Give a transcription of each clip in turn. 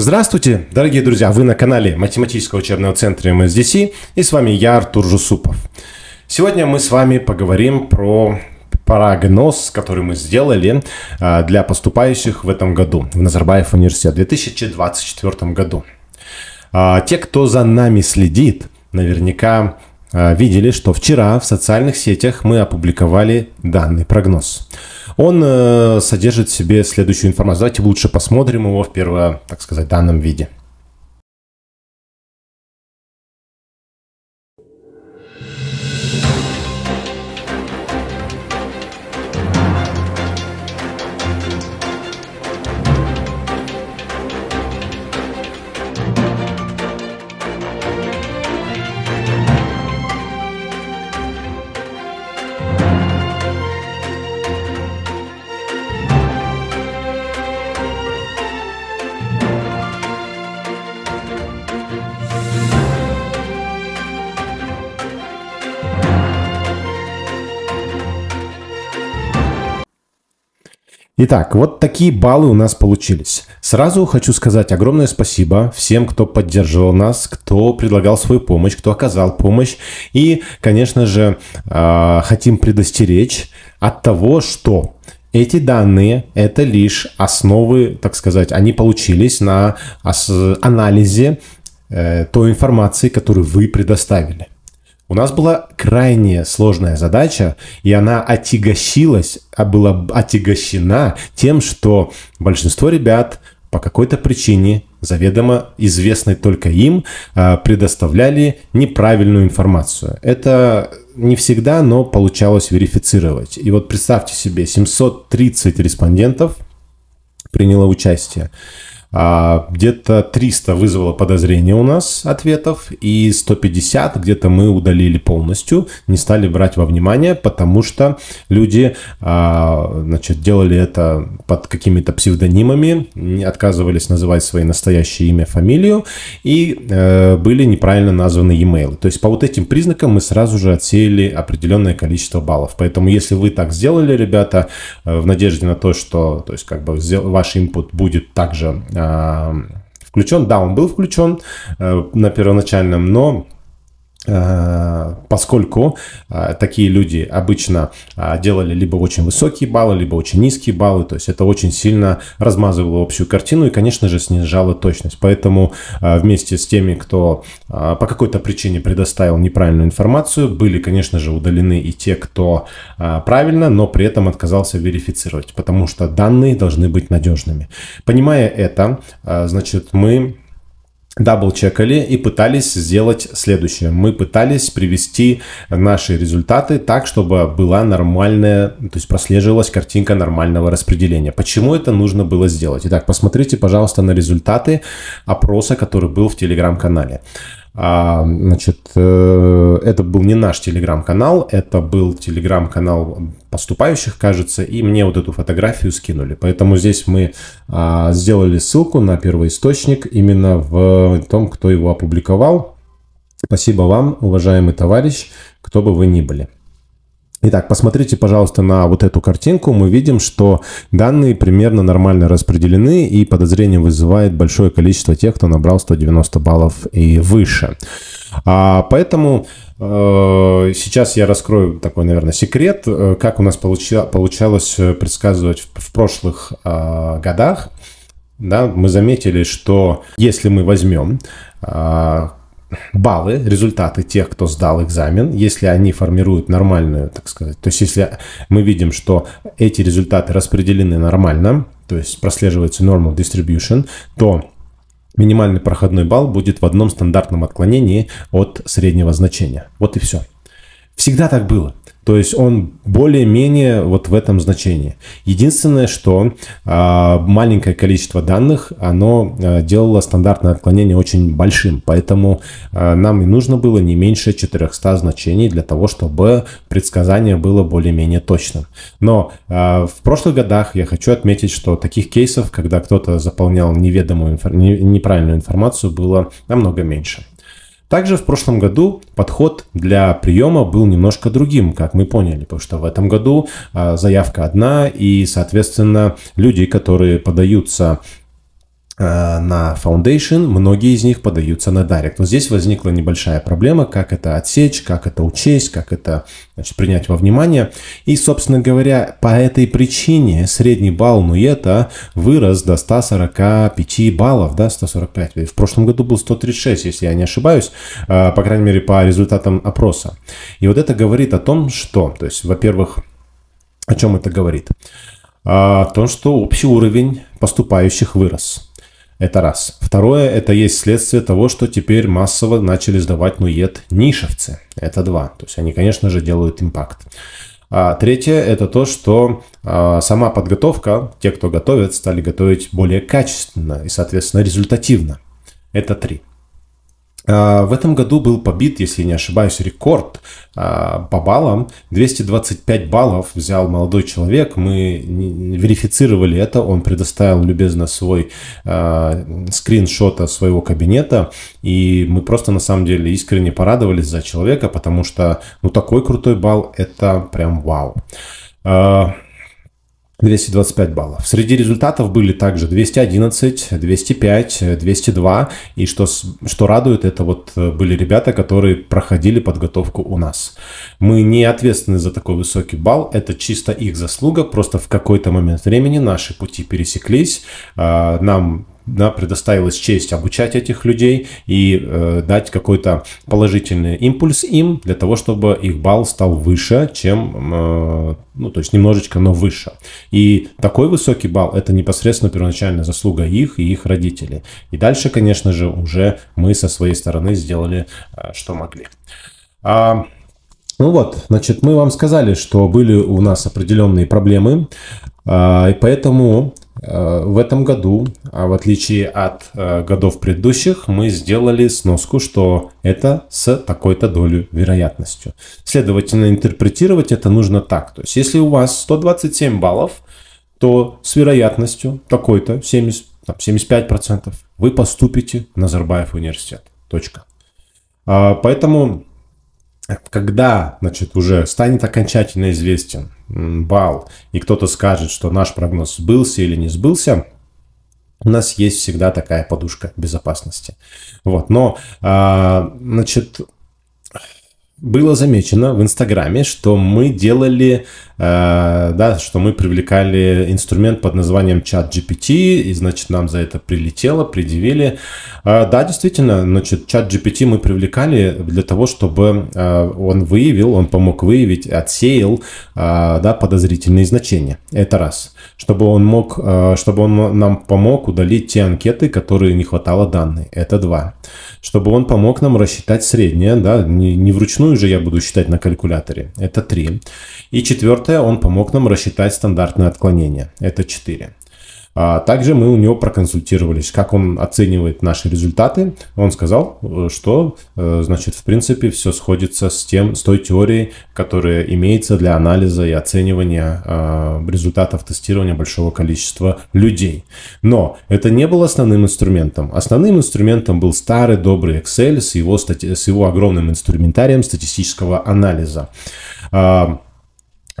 Здравствуйте, дорогие друзья! Вы на канале Математического учебного центра МСДС и с вами я, Артур Жусупов. Сегодня мы с вами поговорим про прогноз, который мы сделали а, для поступающих в этом году в Назарбаев университет в 2024 году. А, те, кто за нами следит, наверняка а, видели, что вчера в социальных сетях мы опубликовали данный прогноз. Прогноз он э, содержит в себе следующую информацию. Давайте лучше посмотрим его в перво, так сказать, данном виде. Итак, вот такие баллы у нас получились. Сразу хочу сказать огромное спасибо всем, кто поддерживал нас, кто предлагал свою помощь, кто оказал помощь. И, конечно же, э, хотим предостеречь от того, что эти данные – это лишь основы, так сказать, они получились на анализе э, той информации, которую вы предоставили. У нас была крайне сложная задача, и она отягощилась, а была отягощена тем, что большинство ребят по какой-то причине, заведомо известной только им, а, предоставляли неправильную информацию. Это не всегда, но получалось верифицировать. И вот представьте себе, 730 респондентов приняло участие. А Где-то 300 вызвало подозрение у нас ответов, и 150 где-то мы удалили полностью, не стали брать во внимание, потому что люди а, значит, делали это под какими-то псевдонимами, отказывались называть свои настоящее имя, фамилию, и э, были неправильно названы e-mail. То есть по вот этим признакам мы сразу же отсеяли определенное количество баллов. Поэтому если вы так сделали, ребята, э, в надежде на то, что то есть, как бы, ваш input будет также э, включен. Да, он был включен э, на первоначальном, но Э, поскольку э, такие люди обычно э, делали либо очень высокие баллы, либо очень низкие баллы, то есть это очень сильно размазывало общую картину и, конечно же, снижало точность. Поэтому вместе с теми, кто по какой-то причине предоставил неправильную информацию, были, конечно же, удалены и те, кто правильно, но при этом отказался верифицировать, потому что данные должны быть надежными. Понимая это, значит, мы дабл-чекали и пытались сделать следующее. Мы пытались привести наши результаты так, чтобы была нормальная, то есть прослеживалась картинка нормального распределения. Почему это нужно было сделать? Итак, посмотрите, пожалуйста, на результаты опроса, который был в телеграм-канале. А Значит, э, это был не наш телеграм-канал, это был телеграм-канал поступающих, кажется, и мне вот эту фотографию скинули. Поэтому здесь мы а, сделали ссылку на первоисточник именно в том, кто его опубликовал. Спасибо вам, уважаемый товарищ, кто бы вы ни были. Итак, посмотрите, пожалуйста, на вот эту картинку. Мы видим, что данные примерно нормально распределены и подозрение вызывает большое количество тех, кто набрал 190 баллов и выше. А, поэтому э, сейчас я раскрою такой, наверное, секрет, э, как у нас получа, получалось э, предсказывать в, в прошлых э, годах. Да, мы заметили, что если мы возьмем а, баллы, результаты тех, кто сдал экзамен, если они формируют нормальную, так сказать, то есть если мы видим, что эти результаты распределены нормально, то есть прослеживается normal distribution, то минимальный проходной балл будет в одном стандартном отклонении от среднего значения. Вот и все. Всегда так было. То есть он более-менее вот в этом значении. Единственное, что а, маленькое количество данных, оно а, делало стандартное отклонение очень большим. Поэтому а, нам и нужно было не меньше 400 значений для того, чтобы предсказание было более-менее точным. Но а, в прошлых годах я хочу отметить, что таких кейсов, когда кто-то заполнял неведомую, инфор- неправильную информацию, было намного меньше. Также в прошлом году подход для приема был немножко другим, как мы поняли, потому что в этом году а, заявка одна, и, соответственно, люди, которые подаются Э, на Foundation, многие из них подаются на Direct. Но здесь возникла небольшая проблема, как это отсечь, как это учесть, как это значит, принять во внимание. И, собственно говоря, по этой причине средний балл Нуета вырос до 145 баллов, да, 145. В прошлом году был 136, если я не ошибаюсь, э, по крайней мере, по результатам опроса. И вот это говорит о том, что, то есть, во-первых, о чем это говорит? О том, что общий уровень поступающих вырос. Это раз. Второе, это есть следствие того, что теперь массово начали сдавать нуед нишевцы. Это два. То есть они, конечно же, делают импакт. А третье – это то, что а, сама подготовка, те, кто готовят, стали готовить более качественно и, соответственно, результативно. Это три. А, в этом году был побит, если не ошибаюсь, рекорд а, по баллам. 225 баллов взял молодой человек. Мы верифицировали это. Он предоставил любезно свой а, скриншот своего кабинета. И мы просто на самом деле искренне порадовались за человека, потому что ну, такой крутой балл – это прям вау. 225 баллов. Среди результатов были также 211, 205, 202. И что, что радует, это вот э, были ребята, которые проходили подготовку у нас. Мы не ответственны за такой высокий балл, это чисто их заслуга. Просто в какой-то момент времени наши пути пересеклись, а, нам да, предоставилась честь обучать этих людей и э, дать какой-то положительный импульс им для того, чтобы их балл стал выше, чем, э, ну, то есть немножечко, но выше. И такой высокий балл – это непосредственно первоначальная заслуга их и их родителей. И дальше, конечно же, уже мы со своей стороны сделали, э, что могли. А, ну вот, значит, мы вам сказали, что были у нас определенные проблемы, а, и поэтому Э, в этом году, а в отличие от э, годов предыдущих, мы сделали сноску, что это с такой-то долей вероятностью. Следовательно, интерпретировать это нужно так. То есть, если у вас 127 баллов, то с вероятностью такой-то 70, там, 75% вы поступите в Назарбаев университет. Точка. А, поэтому когда, значит, уже станет окончательно известен балл, и кто-то скажет, что наш прогноз сбылся или не сбылся, у нас есть всегда такая подушка безопасности. Вот, но, а, значит, было замечено в Инстаграме, что мы делали, э, да, что мы привлекали инструмент под названием чат GPT, и, значит, нам за это прилетело, предъявили. Э, да, действительно, значит, чат GPT мы привлекали для того, чтобы э, он выявил, он помог выявить, отсеял, э, да, подозрительные значения. Это раз. Чтобы он мог, э, чтобы он нам помог удалить те анкеты, которые не хватало данных. Это два чтобы он помог нам рассчитать среднее, да, не, не вручную же я буду считать на калькуляторе, это 3. И четвертое, он помог нам рассчитать стандартное отклонение, это 4. А, также мы у него проконсультировались, как он оценивает наши результаты. Он сказал, э, что, э, значит, в принципе, все сходится с тем, с той теорией, которая имеется для анализа и оценивания а, результатов тестирования большого количества людей. Но это не было основным инструментом. Основным инструментом был старый добрый Excel с его, стати- с его огромным инструментарием статистического анализа. А,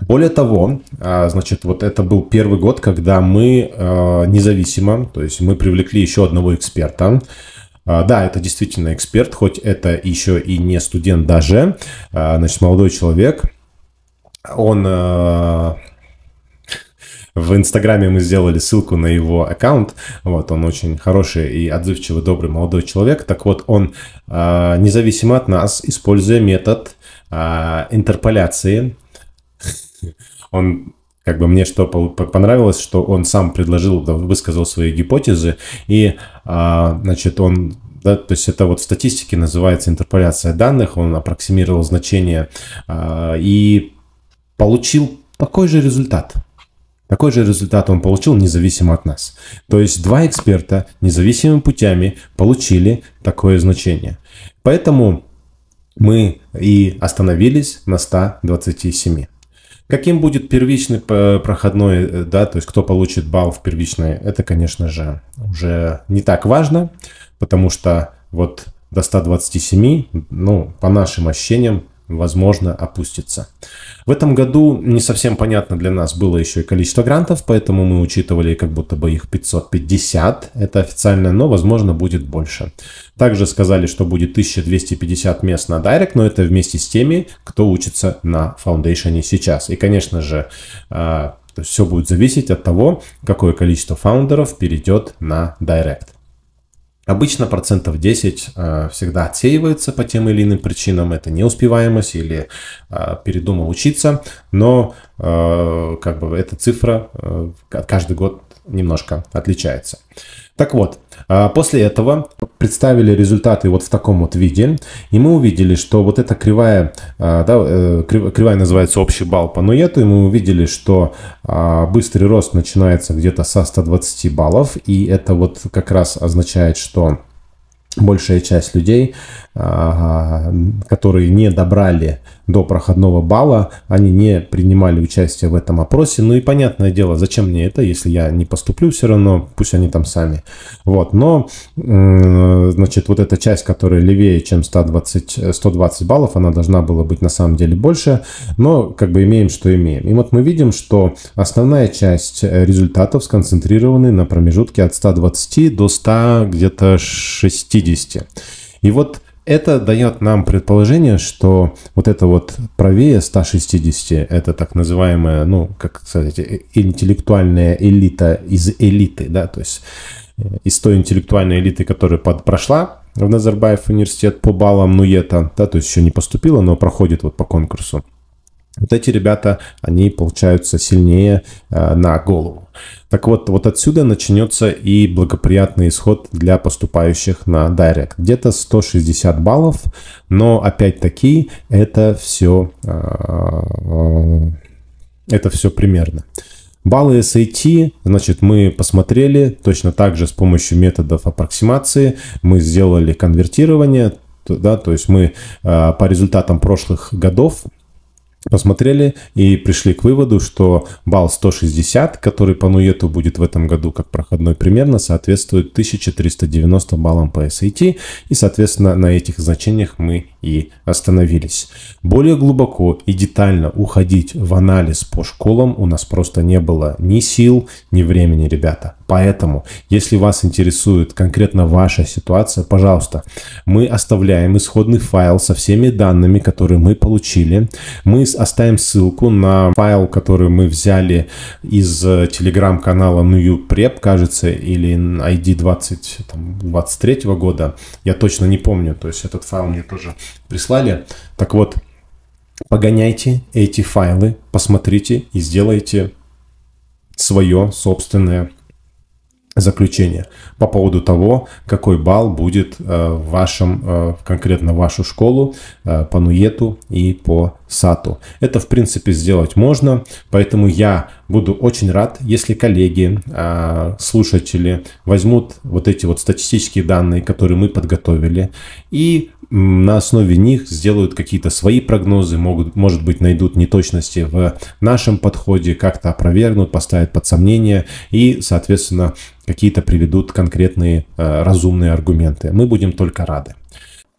более того, а, значит, вот это был первый год, когда мы а, независимо, то есть мы привлекли еще одного эксперта, а, да, это действительно эксперт, хоть это еще и не студент даже. Значит, молодой человек, он в Инстаграме мы сделали ссылку на его аккаунт. Вот, он очень хороший и отзывчивый, добрый молодой человек. Так вот, он независимо от нас, используя метод интерполяции, он как бы мне что понравилось, что он сам предложил, высказал свои гипотезы, и, а, значит, он да, то есть это вот в статистике называется интерполяция данных, он аппроксимировал значение а, и получил такой же результат. Такой же результат он получил независимо от нас. То есть два эксперта независимыми путями получили такое значение. Поэтому мы и остановились на 127. Каким будет первичный э, проходной, э, да, то есть кто получит балл в первичной, это, конечно же, уже не так важно, потому что вот до 127, ну, по нашим ощущениям, возможно, опустится. В этом году не совсем понятно для нас было еще и количество грантов, поэтому мы учитывали как будто бы их 550, это официально, но, возможно, будет больше. Также сказали, что будет 1250 мест на Direct, но это вместе с теми, кто учится на Foundation сейчас. И, конечно же, а, все будет зависеть от того, какое количество фаундеров перейдет на Direct. Обычно процентов 10 э, всегда отсеивается по тем или иным причинам. Это неуспеваемость или э, передумал учиться. Но э, как бы эта цифра каждый год немножко отличается. Так вот, а, после этого представили результаты вот в таком вот виде, и мы увидели, что вот эта кривая, а, да, э, кривая называется общий балл по Нуету, и мы увидели, что а, быстрый рост начинается где-то со 120 баллов, и это вот как раз означает, что большая часть людей, которые не добрали до проходного балла, они не принимали участие в этом опросе. Ну и понятное дело, зачем мне это, если я не поступлю все равно, пусть они там сами. Вот, но, значит, вот эта часть, которая левее, чем 120, 120 баллов, она должна была быть на самом деле больше, но как бы имеем, что имеем. И вот мы видим, что основная часть результатов сконцентрированы на промежутке от 120 до 100, где-то 60. И вот это дает нам предположение, что вот это вот правее 160, это так называемая, ну, как сказать, э, интеллектуальная элита из элиты, да, то есть э, из той интеллектуальной элиты, которая под, прошла в Назарбаев университет по баллам Нуета, да, то есть еще не поступила, но проходит вот по конкурсу. Вот эти ребята, они получаются сильнее э, на голову. Так вот, вот отсюда начнется и благоприятный исход для поступающих на Direct. Где-то 160 баллов, но опять-таки это все, э, э, это все примерно. Баллы SAT, значит, мы посмотрели точно так же с помощью методов аппроксимации, мы сделали конвертирование, да, то есть мы э, по результатам прошлых годов посмотрели и пришли к выводу, что балл 160, который по Нуету будет в этом году как проходной примерно, соответствует 1390 баллам по SAT. И, соответственно, на этих значениях мы и остановились. Более глубоко и детально уходить в анализ по школам у нас просто не было ни сил, ни времени, ребята. Поэтому, если вас интересует конкретно ваша ситуация, пожалуйста, мы оставляем исходный файл со всеми данными, которые мы получили. Мы оставим ссылку на файл, который мы взяли из э, телеграм-канала Nuyu Prep, кажется, или ID 20, там, 23 года. Я точно не помню, то есть этот файл мне тоже прислали. Так вот, погоняйте эти файлы, посмотрите и сделайте свое собственное заключение по поводу того, какой балл будет э, в вашем, э, конкретно вашу школу э, по Нуету и по САТу. Это, в принципе, сделать можно, поэтому я буду очень рад, если коллеги, слушатели возьмут вот эти вот статистические данные, которые мы подготовили, и на основе них сделают какие-то свои прогнозы, могут, может быть, найдут неточности в нашем подходе, как-то опровергнут, поставят под сомнение и, соответственно, какие-то приведут конкретные э, разумные аргументы. Мы будем только рады.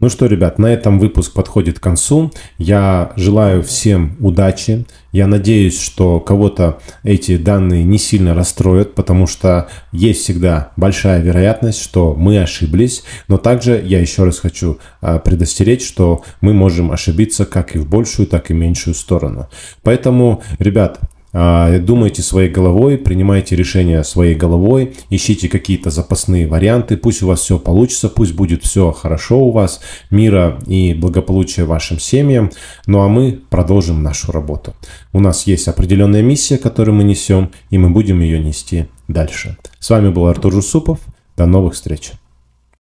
Ну что, ребят, на этом выпуск подходит к концу. Я желаю всем удачи. Я надеюсь, что кого-то эти данные не сильно расстроят, потому что есть всегда большая вероятность, что мы ошиблись. Но также я еще раз хочу а, предостеречь, что мы можем ошибиться как и в большую, так и в меньшую сторону. Поэтому, ребят, а, думайте своей головой, принимайте решения своей головой, ищите какие-то запасные варианты, пусть у вас все получится, пусть будет все хорошо у вас, мира и благополучия вашим семьям. Ну а мы продолжим нашу работу. У нас есть определенная миссия, которую мы несем, и мы будем ее нести дальше. С вами был Артур Жусупов. До новых встреч!